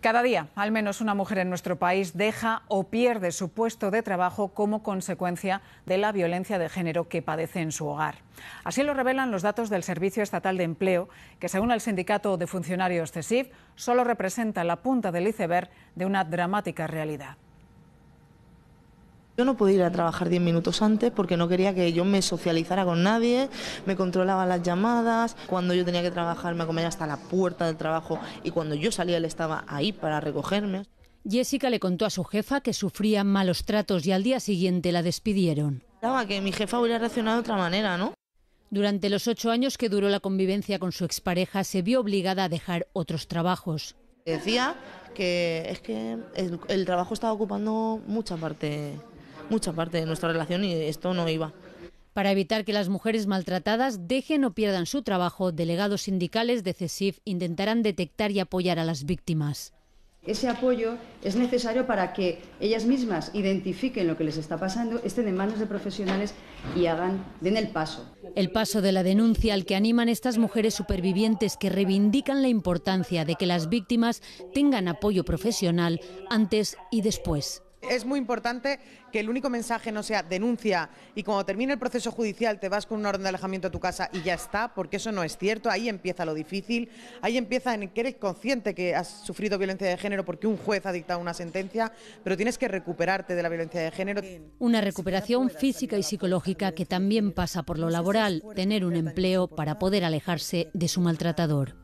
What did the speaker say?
Cada día, al menos una mujer en nuestro país deja o pierde su puesto de trabajo como consecuencia de la violencia de género que padece en su hogar. Así lo revelan los datos del Servicio Estatal de Empleo, que según el sindicato de funcionarios CESIF, solo representa la punta del iceberg de una dramática realidad. Yo no podía ir a trabajar diez minutos antes porque no quería que yo me socializara con nadie, me controlaba las llamadas, cuando yo tenía que trabajar me acompañaba hasta la puerta del trabajo y cuando yo salía él estaba ahí para recogerme. Jessica le contó a su jefa que sufría malos tratos y al día siguiente la despidieron. Daba que mi jefa hubiera reaccionado de otra manera, ¿no? Durante los ocho años que duró la convivencia con su expareja, se vio obligada a dejar otros trabajos. Decía que es que el, el trabajo estaba ocupando mucha parte mucha parte de nuestra relación y esto no iba. Para evitar que las mujeres maltratadas dejen o pierdan su trabajo, delegados sindicales de CESIF intentarán detectar y apoyar a las víctimas. Ese apoyo es necesario para que ellas mismas identifiquen lo que les está pasando, estén en manos de profesionales y hagan, den el paso. El paso de la denuncia al que animan estas mujeres supervivientes que reivindican la importancia de que las víctimas tengan apoyo profesional antes y después es muy importante que el único mensaje no sea denuncia y cuando termine el proceso judicial te vas con una orden de alejamiento a tu casa y ya está, porque eso no es cierto. Ahí empieza lo difícil, ahí empieza en que eres consciente que has sufrido violencia de género porque un juez ha dictado una sentencia, pero tienes que recuperarte de la violencia de género. Una recuperación física y psicológica que también pasa por lo laboral, tener un empleo para poder alejarse de su maltratador.